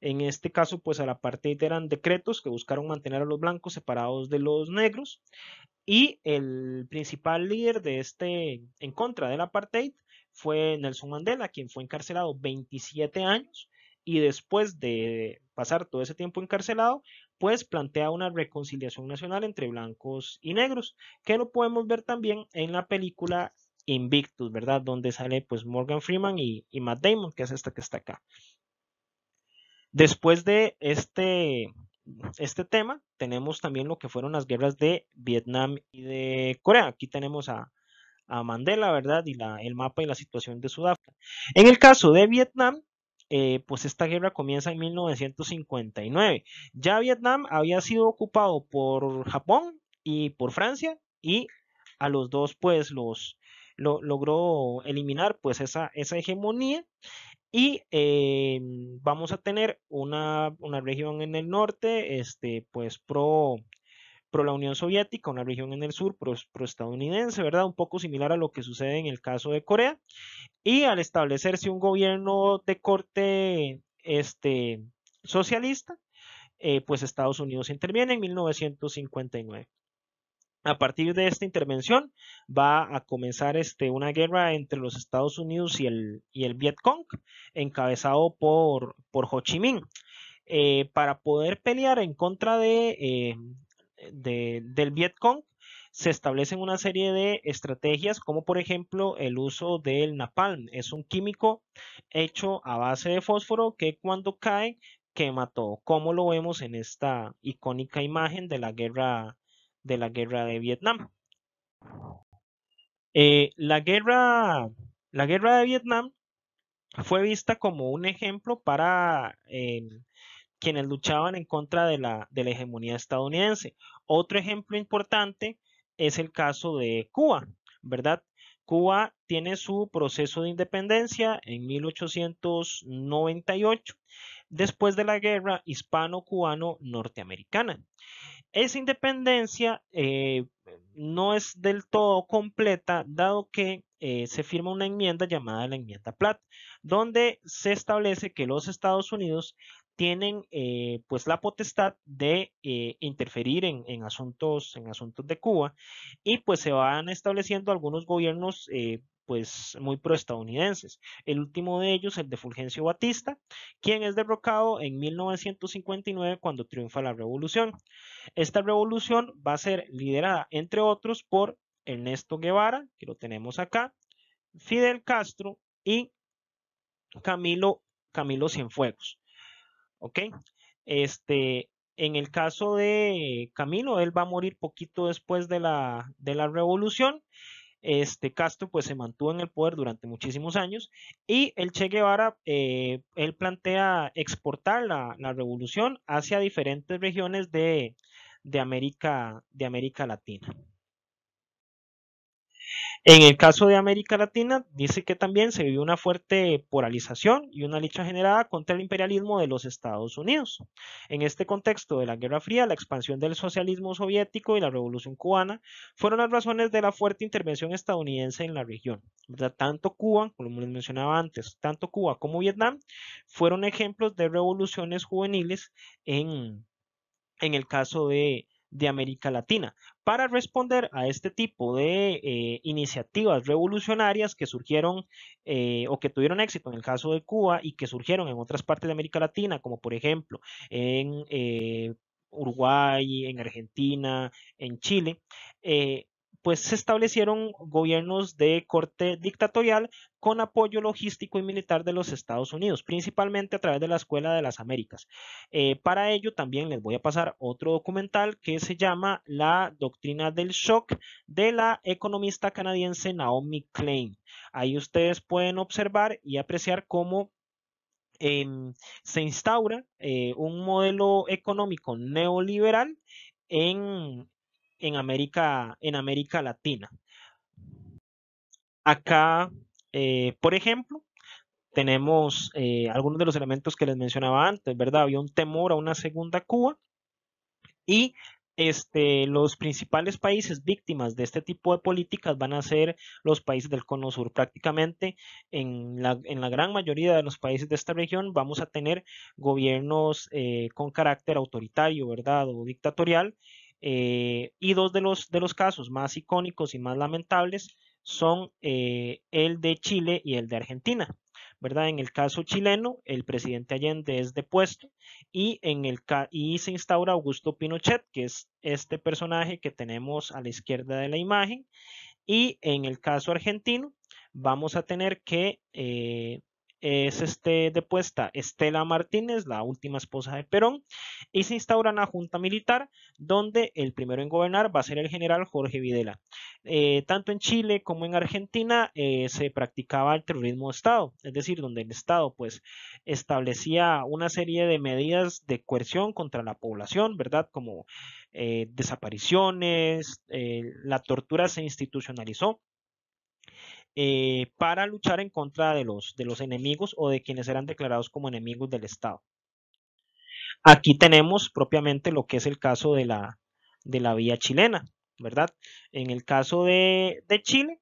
En este caso, pues a la parte eran decretos que buscaron mantener a los blancos separados de los negros y el principal líder de este en contra del apartheid fue Nelson Mandela, quien fue encarcelado 27 años y después de pasar todo ese tiempo encarcelado, pues plantea una reconciliación nacional entre blancos y negros, que lo podemos ver también en la película Invictus, ¿verdad? Donde sale pues Morgan Freeman y, y Matt Damon, que es esta que está acá. Después de este, este tema, tenemos también lo que fueron las guerras de Vietnam y de Corea. Aquí tenemos a, Mandela, ¿verdad? Y la, el mapa y la situación de Sudáfrica. En el caso de Vietnam, eh, pues esta guerra comienza en 1959. Ya Vietnam había sido ocupado por Japón y por Francia y a los dos pues los lo, logró eliminar pues esa, esa hegemonía y em, vamos a tener una, región en el norte, este, pues pro, pro la Unión Soviética, una región en el sur pro, estadounidense, ¿verdad? Un poco similar a lo que sucede en el caso de Corea. Y al establecerse un gobierno de corte este, socialista, eh, pues Estados Unidos interviene en 1959 a partir de esta intervención va a comenzar este, una guerra entre los Estados Unidos y el, y el Vietcong, encabezado por, por Ho Chi Minh. Eh, para poder pelear en contra de, eh, de, del Vietcong, se establecen una serie de estrategias, como por ejemplo el uso del napalm. Es un químico hecho a base de fósforo que cuando cae quema todo, como lo vemos en esta icónica imagen de la guerra de la guerra de Vietnam. Eh, la, guerra, la guerra de Vietnam fue vista como un ejemplo para quienes luchaban en contra de la, de la hegemonía estadounidense. Otro ejemplo importante es el caso de Cuba, ¿verdad? Cuba tiene su proceso de independencia en 1898, después de la guerra hispano-cubano-norteamericana. Esa independencia eh, no es del todo completa, dado que eh, se firma una enmienda llamada la enmienda Platt, donde se establece que los Estados Unidos tienen eh, pues la potestad de interferir en, asuntos en asuntos de Cuba y pues se van estableciendo algunos gobiernos pues muy proestadounidenses. El último de ellos, el de Fulgencio Batista, quien es derrocado en 1959 cuando triunfa la revolución. Esta revolución va a ser liderada, entre otros, por Ernesto Guevara, que lo tenemos acá, Fidel Castro y Camilo, Camilo Cienfuegos. ¿Ok? Este, en el caso de Camilo, él va a morir poquito después de la, de la revolución este Castro pues se mantuvo en el poder durante muchísimos años y el Che Guevara, eh, él plantea exportar la, revolución hacia diferentes regiones de, América, de América Latina. En el caso de América Latina, dice que también se vivió una fuerte polarización y una lucha generada contra el imperialismo de los Estados Unidos. En este contexto de la Guerra Fría, la expansión del socialismo soviético y la Revolución cubana fueron las razones de la fuerte intervención estadounidense en la región. Tanto Cuba, como les mencionaba antes, tanto Cuba como Vietnam fueron ejemplos de revoluciones juveniles en, en el caso de, de América Latina, para responder a este tipo de eh, iniciativas revolucionarias que surgieron eh, o que tuvieron éxito en el caso de Cuba y que surgieron en otras partes de América Latina, como por ejemplo en eh, Uruguay, en Argentina, en Chile pues se establecieron gobiernos de corte dictatorial con apoyo logístico y militar de los Estados Unidos, principalmente a través de la Escuela de las Américas. Eh, para ello también les voy a pasar otro documental que se llama La Doctrina del Shock de la economista canadiense Naomi Klein. Ahí ustedes pueden observar y apreciar cómo em, se instaura eh, un modelo económico neoliberal en, en América, en América Latina. Acá, eh, por ejemplo, tenemos eh, algunos de los elementos que les mencionaba antes, ¿verdad? Había un temor a una segunda Cuba y este, los principales países víctimas de este tipo de políticas van a ser los países del Cono Sur. Prácticamente en la, gran mayoría de los países de esta región vamos a tener gobiernos eh, con carácter autoritario, ¿verdad? O dictatorial, eh, y dos de los, de los casos más icónicos y más lamentables son eh, el de Chile y el de Argentina. ¿verdad? En el caso chileno, el presidente Allende es depuesto y, en el y se instaura Augusto Pinochet, que es este personaje que tenemos a la izquierda de la imagen. Y en el caso argentino, vamos a tener que eh, es este, depuesta Estela Martínez, la última esposa de Perón, y se instaura una junta militar donde el primero en gobernar va a ser el general Jorge Videla. Eh, tanto en Chile como en Argentina eh, se practicaba el terrorismo de Estado, es decir, donde el Estado pues establecía una serie de medidas de coerción contra la población, ¿verdad? Como eh, desapariciones, la tortura se institucionalizó eh, para luchar en contra de los, de los enemigos o de quienes eran declarados como enemigos del Estado. Aquí tenemos propiamente lo que es el caso de la, de la vía chilena, ¿verdad? En el caso de, Chile,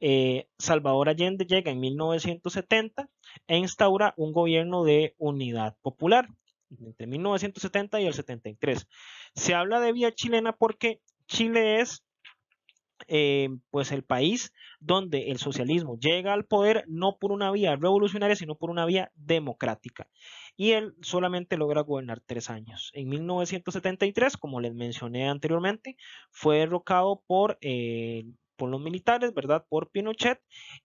eh, Salvador Allende llega en 1970 e instaura un gobierno de unidad popular entre 1970 y el 73. Se habla de vía chilena porque Chile es eh, pues el país donde el socialismo llega al poder no por una vía revolucionaria, sino por una vía democrática. Y él solamente logra gobernar tres años. En 1973, como les mencioné anteriormente, fue derrocado por eh, por los militares, ¿verdad? Por Pinochet,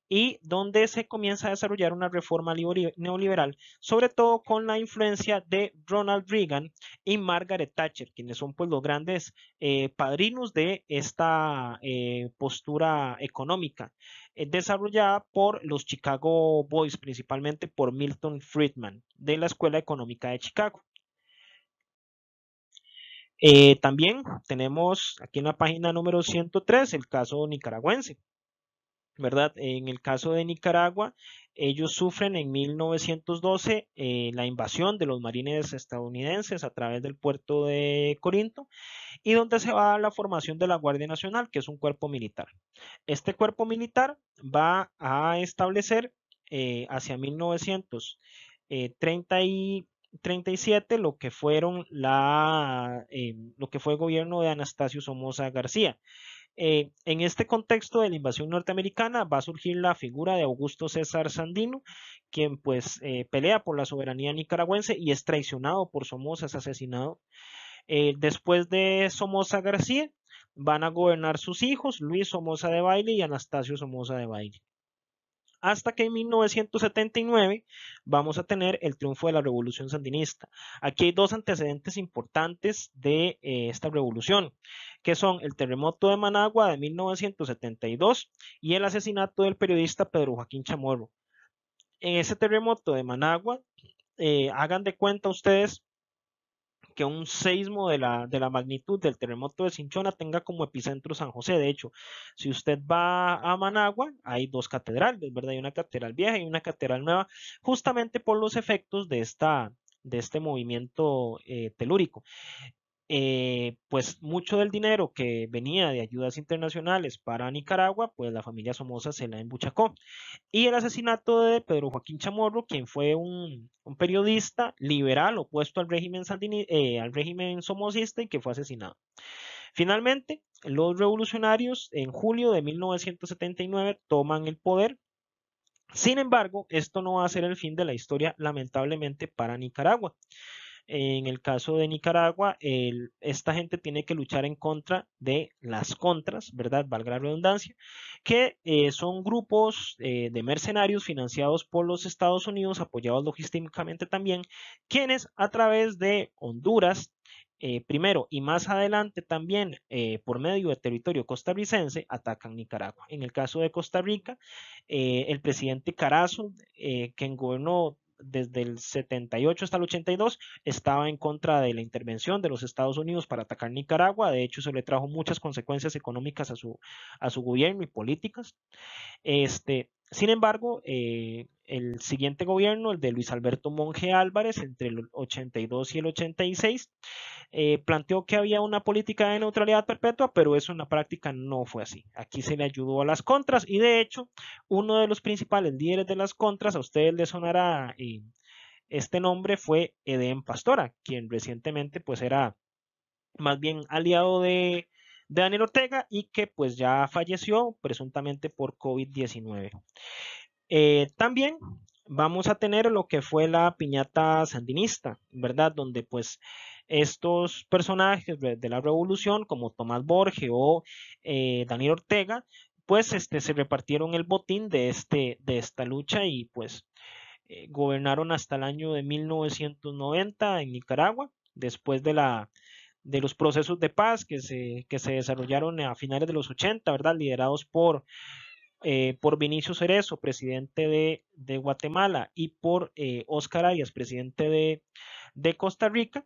y donde se comienza a desarrollar una reforma neoliberal, sobre todo con la influencia de Ronald Reagan y Margaret Thatcher, quienes son pues los grandes eh, padrinos de esta eh, postura económica, eh, desarrollada por los Chicago Boys, principalmente por Milton Friedman, de la Escuela Económica de Chicago. Eh, también tenemos aquí en la página número 103 el caso nicaragüense. ¿verdad? En el caso de Nicaragua, ellos sufren en 1912 eh, la invasión de los marines estadounidenses a través del puerto de Corinto y donde se va a la formación de la Guardia Nacional, que es un cuerpo militar. Este cuerpo militar va a establecer eh, hacia 1930 y 37 lo que fueron la eh, lo que fue el gobierno de Anastasio Somoza García. Eh, en este contexto de la invasión norteamericana va a surgir la figura de Augusto César Sandino, quien pues eh, pelea por la soberanía nicaragüense y es traicionado por Somoza, es asesinado. después de Somoza García van a gobernar sus hijos, Luis Somoza de Baile y Anastasio Somoza de Baile hasta que en 1979 vamos a tener el triunfo de la revolución sandinista. Aquí hay dos antecedentes importantes de eh, esta revolución, que son el terremoto de Managua de 1972 y el asesinato del periodista Pedro Joaquín Chamorro. En ese terremoto de Managua, eh, hagan de cuenta ustedes que un seismo de la, magnitud del terremoto de Cinchona tenga como epicentro San José. De hecho, si usted va a Managua, hay dos catedrales, ¿verdad? Hay una catedral vieja y una catedral nueva, justamente por los efectos de esta, de este movimiento eh, telúrico. Eh, pues mucho del dinero que venía de ayudas internacionales para Nicaragua, pues la familia Somoza se la embuchacó. Y el asesinato de Pedro Joaquín Chamorro, quien fue un, periodista liberal opuesto al régimen, sandini, eh, al régimen y que fue asesinado. Finalmente, los revolucionarios en julio de 1979 toman el poder sin embargo, esto no va a ser el fin de la historia, lamentablemente, para Nicaragua en el caso de Nicaragua, esta gente tiene que luchar en contra de las contras, ¿verdad? Valga la redundancia, que eh, son grupos eh, de mercenarios financiados por los Estados Unidos, apoyados logísticamente también, quienes a través de Honduras, eh, primero y más adelante también por medio de territorio costarricense atacan Nicaragua. En el caso de Costa Rica, el presidente Carazo, quien gobernó desde el 78 hasta el 82 estaba en contra de la intervención de los Estados Unidos para atacar Nicaragua. De hecho, eso le trajo muchas consecuencias económicas a su, a su gobierno y políticas. Este, sin embargo, eh, el siguiente gobierno, el de Luis Alberto Monje Álvarez, entre el 82 y el 86, eh, planteó que había una política de neutralidad perpetua, pero eso en la práctica no fue así. Aquí se le ayudó a las contras y de hecho, uno de los principales líderes de las contras, a ustedes les sonará eh, este nombre, fue Edén Pastora, quien recientemente pues era más bien aliado de de Daniel Ortega y que pues ya falleció presuntamente por COVID-19. Eh, también vamos a tener lo que fue la piñata sandinista, ¿verdad? Donde pues estos personajes de la revolución como Tomás Borges o eh, Daniel Ortega, pues este, se repartieron el botín de, este, de esta lucha y pues eh, gobernaron hasta el año de 1990 en Nicaragua, después de la de los procesos de paz que se, que se desarrollaron a finales de los 80, ¿verdad? Liderados por, eh, por Vinicio Cerezo, presidente de, Guatemala, y por eh, Oscar Arias, presidente de, Costa Rica,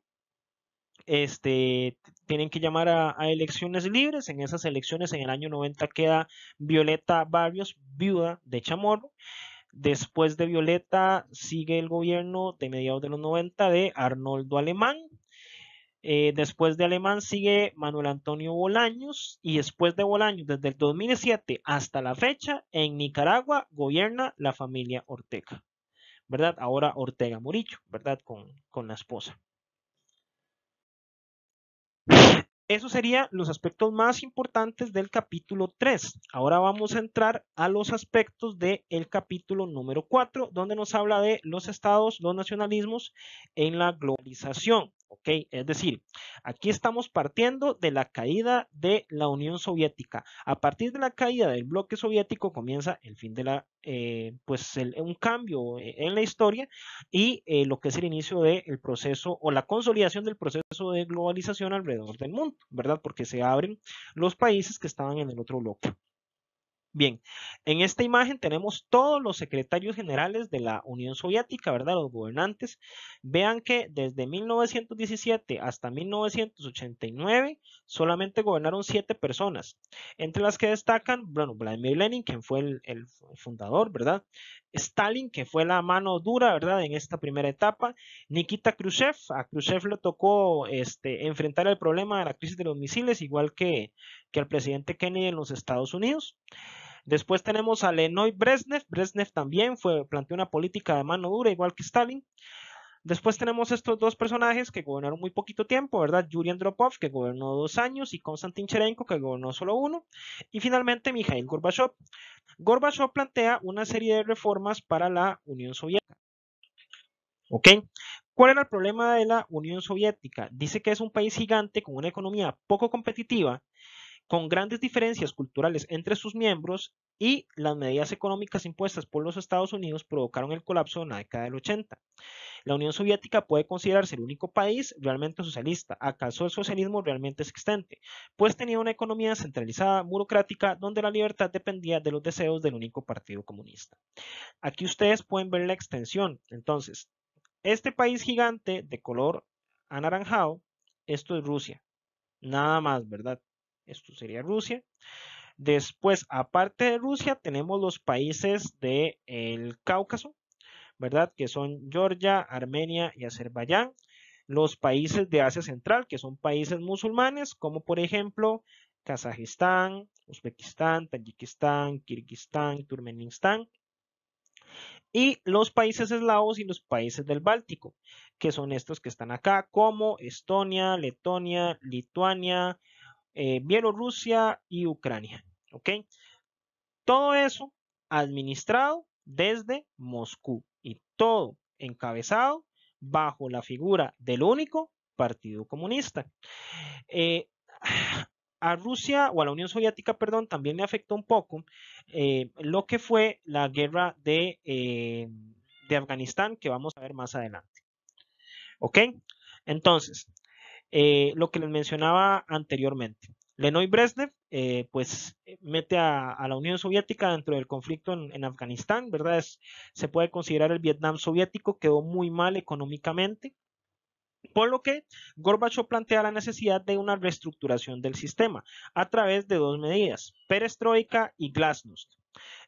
este, tienen que llamar a, a, elecciones libres. En esas elecciones, en el año 90, queda Violeta Barrios, viuda de Chamorro. Después de Violeta sigue el gobierno de mediados de los 90 de Arnoldo Alemán, eh, después de Alemán sigue Manuel Antonio Bolaños y después de Bolaños, desde el 2007 hasta la fecha, en Nicaragua gobierna la familia Ortega, ¿verdad? Ahora Ortega Murillo, ¿verdad? Con, la esposa. Eso serían los aspectos más importantes del capítulo 3. Ahora vamos a entrar a los aspectos del capítulo número 4, donde nos habla de los estados, los nacionalismos en la globalización. Es decir, aquí estamos partiendo de la caída de la Unión Soviética. A partir de la caída del bloque soviético comienza el fin de la, eh, pues un cambio eh, en la historia y eh, lo que es el inicio del proceso o la consolidación del proceso de globalización alrededor del mundo, ¿verdad? Porque se abren los países que estaban en el otro bloque. Bien, en esta imagen tenemos todos los secretarios generales de la Unión Soviética, ¿verdad? Los gobernantes. Vean que desde 1917 hasta 1989 solamente gobernaron siete personas, entre las que destacan, bueno, Vladimir Lenin, quien fue el, fundador, ¿verdad? Stalin, que fue la mano dura, ¿verdad? En esta primera etapa. Nikita Khrushchev, a Khrushchev le tocó este, enfrentar el problema de la crisis de los misiles, igual que, que al presidente Kennedy en los Estados Unidos. Después tenemos a Lenoy Brezhnev. Brezhnev también fue, planteó una política de mano dura, igual que Stalin. Después tenemos estos dos personajes que gobernaron muy poquito tiempo, ¿verdad? Yuri Andropov, que gobernó dos años, y Konstantin Cherenko, que gobernó solo uno. Y finalmente Mikhail Gorbachev. Gorbachev plantea una serie de reformas para la Unión Soviética. ¿Ok? ¿Cuál era el problema de la Unión Soviética? Dice que es un país gigante con una economía poco competitiva con grandes diferencias culturales entre sus miembros y las medidas económicas impuestas por los Estados Unidos provocaron el colapso en la década del 80. La Unión Soviética puede considerarse el único país realmente socialista. ¿Acaso el socialismo realmente existente? Pues tenía una economía centralizada, burocrática, donde la libertad dependía de los deseos del único partido comunista. Aquí ustedes pueden ver la extensión. Entonces, este país gigante de color anaranjado, esto es Rusia. Nada más, ¿verdad? Esto sería Rusia. Después, aparte de Rusia, tenemos los países del Cáucaso, ¿verdad? Que son Georgia, Armenia y Azerbaiyán. Los países de Asia Central, que son países musulmanes, como por ejemplo Kazajistán, Uzbekistán, Tayikistán, Kirguistán, Turmenistán. Y los países eslavos y los países del Báltico, que son estos que están acá, como Estonia, Letonia, Lituania, eh, Bielorrusia y Ucrania. ¿Ok? Todo eso administrado desde Moscú y todo encabezado bajo la figura del único Partido Comunista. Eh, a Rusia o a la Unión Soviética, perdón, también le afectó un poco eh, lo que fue la guerra de, de Afganistán, que vamos a ver más adelante. ¿Ok? Entonces, eh, lo que les mencionaba anteriormente. Lenoy Brezhnev, eh, pues eh, mete a, la Unión Soviética dentro del conflicto en, Afganistán, ¿verdad? se puede considerar el Vietnam soviético, quedó muy mal económicamente, por lo que Gorbachev plantea la necesidad de una reestructuración del sistema a través de dos medidas, perestroika y glasnost.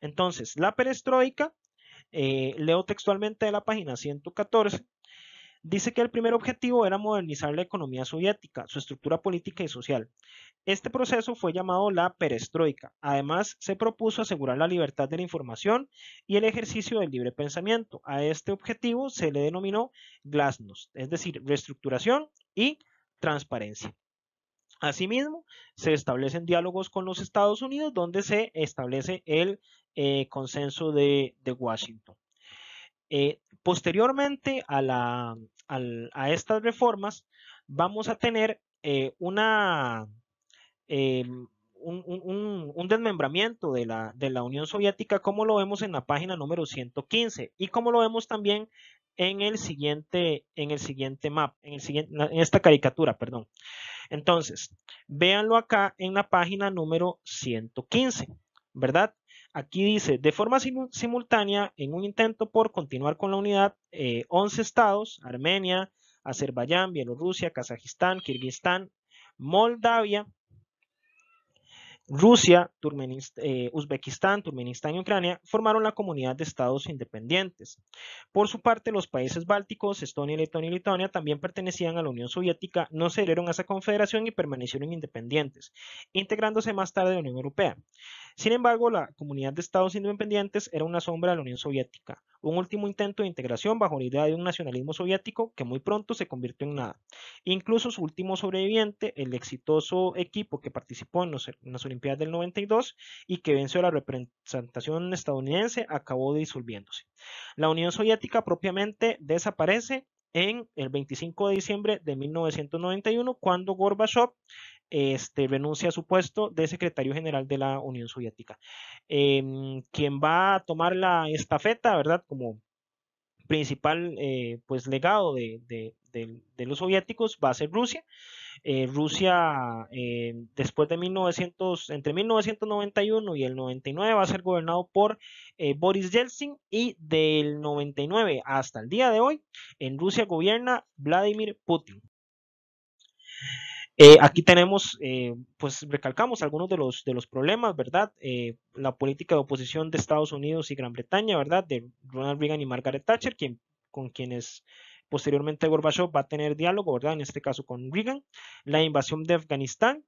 Entonces, la perestroika, leo textualmente de la página 114, Dice que el primer objetivo era modernizar la economía soviética, su estructura política y social. Este proceso fue llamado la perestroika. Además, se propuso asegurar la libertad de la información y el ejercicio del libre pensamiento. A este objetivo se le denominó glasnost, es decir, reestructuración y transparencia. Asimismo, se establecen diálogos con los Estados Unidos donde se establece el eh, consenso de Washington. Eh, posteriormente a, estas reformas, vamos a tener eh, em, un, desmembramiento de la, Unión Soviética, como lo vemos en la página número 115 y como lo vemos también en el siguiente, en el siguiente map, en esta caricatura, perdón. Entonces, véanlo acá en la página número 115, ¿verdad? Aquí dice, de forma simultánea, en un intento por continuar con la unidad, 11 eh, estados, Armenia, Azerbaiyán, Bielorrusia, Kazajistán, Kirguistán, Moldavia, Rusia, eh, Uzbekistán, Turkmenistán y Ucrania formaron la comunidad de estados independientes. Por su parte, los países bálticos, Estonia, Letonia y Lituania también pertenecían a la Unión Soviética, no se a esa confederación y permanecieron independientes, integrándose más tarde a la Unión Europea. Sin embargo, la comunidad de estados independientes era una sombra de la Unión Soviética, un último intento de integración bajo la idea de un nacionalismo soviético que muy pronto se convirtió en nada. Incluso su último sobreviviente, el exitoso equipo que participó en, las Olimpiadas del 92 y que venció la representación estadounidense, acabó disolviéndose. La Unión Soviética propiamente desaparece en el 25 de diciembre de 1991 cuando Gorbachev este, renuncia a su puesto de secretario general de la Unión Soviética. Em, quien va a tomar la estafeta, ¿verdad? Como principal eh, pues legado de, los soviéticos va a ser Rusia. Eh, Rusia eh, después de 1900, entre 1991 y el 99 va a ser gobernado por Boris Yeltsin y del 99 hasta el día de hoy en Rusia gobierna Vladimir Putin. Eh, aquí tenemos, eh, pues recalcamos algunos de los, de los problemas, ¿verdad? Eh, la política de oposición de Estados Unidos y Gran Bretaña, ¿verdad? De Ronald Reagan y Margaret Thatcher, quien, con quienes posteriormente Gorbachev va a tener diálogo, ¿verdad? En este caso con Reagan, la invasión de Afganistán.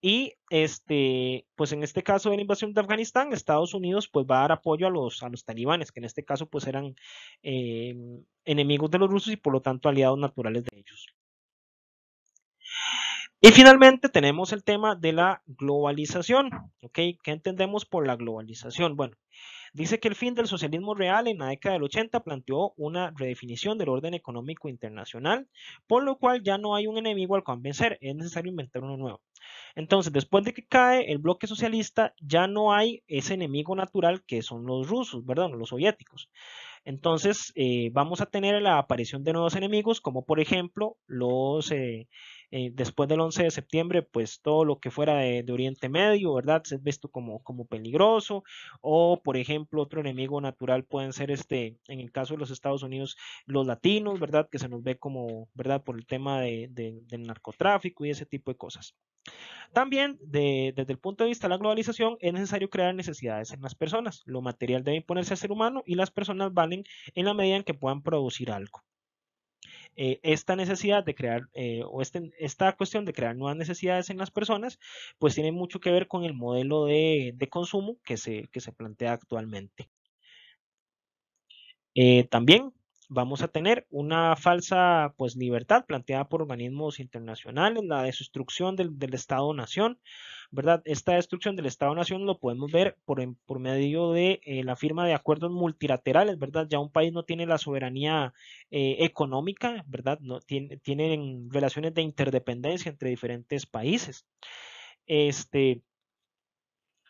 Y este, pues en este caso de la invasión de Afganistán, Estados Unidos pues va a dar apoyo a los, a los talibanes, que en este caso pues eran enemigos de los rusos y por lo tanto aliados naturales de ellos. Y finalmente tenemos el tema de la globalización. ¿Qué entendemos por la globalización? Bueno, dice que el fin del socialismo real en la década del 80 planteó una redefinición del orden económico internacional, por lo cual ya no hay un enemigo al cual vencer, es necesario inventar uno nuevo. Entonces, después de que cae el bloque socialista, ya no hay ese enemigo natural que son los rusos, perdón, Los soviéticos. Entonces, eh, vamos a tener la aparición de nuevos enemigos, como por ejemplo los eh, eh, después del 11 de septiembre, pues todo lo que fuera de, Oriente Medio, ¿verdad? Se visto como, como, peligroso. O, por ejemplo, otro enemigo natural pueden ser, este, en el caso de los Estados Unidos, los latinos, ¿verdad? Que se nos ve como, ¿verdad? Por el tema de, del narcotráfico y ese tipo de cosas. También, desde el punto de vista de la globalización, es necesario crear necesidades en las personas. Lo material debe imponerse a ser humano y las personas valen en la medida en que puedan producir algo. Eh, esta necesidad de crear eh, o este, esta cuestión de crear nuevas necesidades en las personas, pues tiene mucho que ver con el modelo de, consumo que se, se plantea actualmente. Eh, también vamos a tener una falsa pues, libertad planteada por organismos internacionales, la destrucción del, Estado-Nación, ¿verdad? Esta destrucción del Estado-Nación lo podemos ver por, por medio de eh, la firma de acuerdos multilaterales, ¿verdad? Ya un país no tiene la soberanía eh, económica, ¿verdad? No, tiene, tienen relaciones de interdependencia entre diferentes países. Este,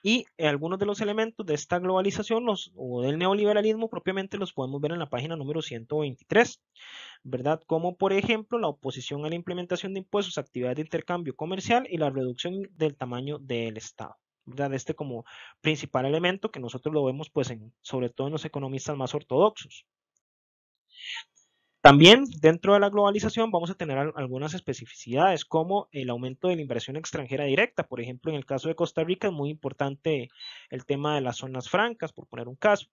y algunos de los elementos de esta globalización o del neoliberalismo propiamente los podemos ver en la página número 123, ¿verdad? Como por ejemplo la oposición a la implementación de impuestos, actividades de intercambio comercial y la reducción del tamaño del Estado. ¿verdad? Este como principal elemento que nosotros lo vemos pues en, sobre todo en los economistas más ortodoxos. También dentro de la globalización vamos a tener algunas especificidades como el aumento de la inversión extranjera directa. Por ejemplo, en el caso de Costa Rica es muy importante el tema de las zonas francas, por poner un caso.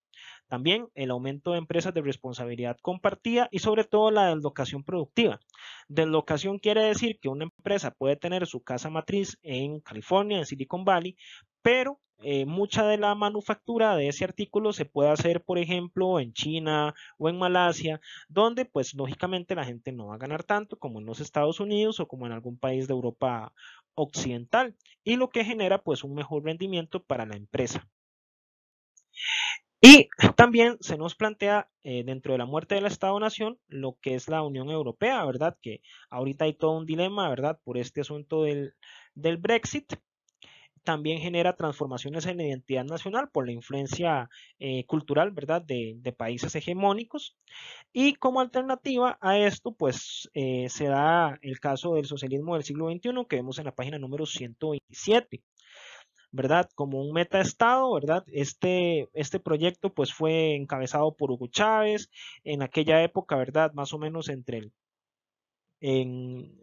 También el aumento de empresas de responsabilidad compartida y sobre todo la deslocación productiva. Deslocación quiere decir que una empresa puede tener su casa matriz en California, en Silicon Valley, pero eh, mucha de la manufactura de ese artículo se puede hacer, por ejemplo, en China o en Malasia, donde pues lógicamente la gente no va a ganar tanto como en los Estados Unidos o como en algún país de Europa occidental y lo que genera pues un mejor rendimiento para la empresa. Y también se nos plantea eh, dentro de la muerte del Estado-Nación lo que es la Unión Europea, ¿verdad? Que ahorita hay todo un dilema, ¿verdad? Por este asunto del Brexit, también genera transformaciones en la identidad nacional por la influencia eh, cultural, ¿verdad?, de, países hegemónicos. Y como alternativa a esto, pues eh, se da el caso del socialismo del siglo XXI que vemos en la página número 127. ¿verdad? Como un metaestado, ¿verdad? Este, este proyecto pues fue encabezado por Hugo Chávez en aquella época, ¿verdad? Más o menos entre el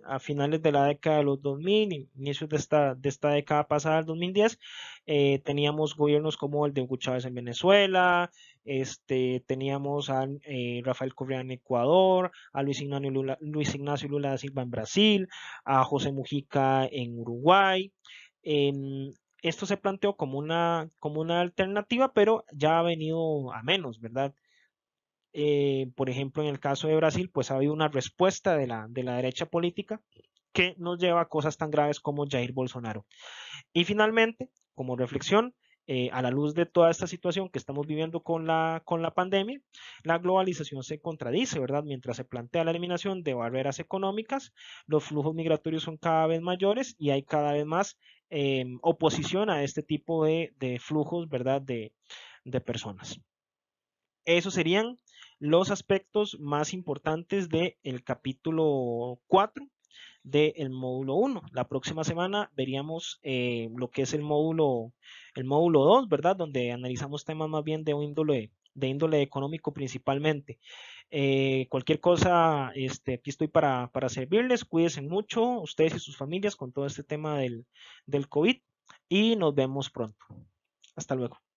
a finales de la década de los 2000, inicios de esta, de esta década pasada, del 2010, eh, teníamos gobiernos como el de Hugo Chávez en Venezuela, este, teníamos a eh, Rafael Correa en Ecuador, a Luis Ignacio, Lula, Luis Ignacio Lula da Silva en Brasil, a José Mujica en Uruguay. Em, esto se planteó como una, como una alternativa, pero ya ha venido a menos, ¿verdad? Eh, por ejemplo, en el caso de Brasil, pues ha habido una respuesta de la, de la derecha política que nos lleva a cosas tan graves como Jair Bolsonaro. Y finalmente, como reflexión, eh, a la luz de toda esta situación que estamos viviendo con la, con la pandemia, la globalización se contradice, ¿verdad? Mientras se plantea la eliminación de barreras económicas, los flujos migratorios son cada vez mayores y hay cada vez más eh, oposición a este tipo de, flujos, ¿verdad? De, de personas. Esos serían los aspectos más importantes del capítulo 4 del módulo 1. La próxima semana veríamos eh, lo que es el módulo, el módulo 2, ¿verdad? Donde analizamos temas más bien de índole, de índole económico principalmente. Eh, cualquier cosa, este, aquí estoy para, para, servirles. Cuídense mucho, ustedes y sus familias, con todo este tema del, del COVID. Y nos vemos pronto. Hasta luego.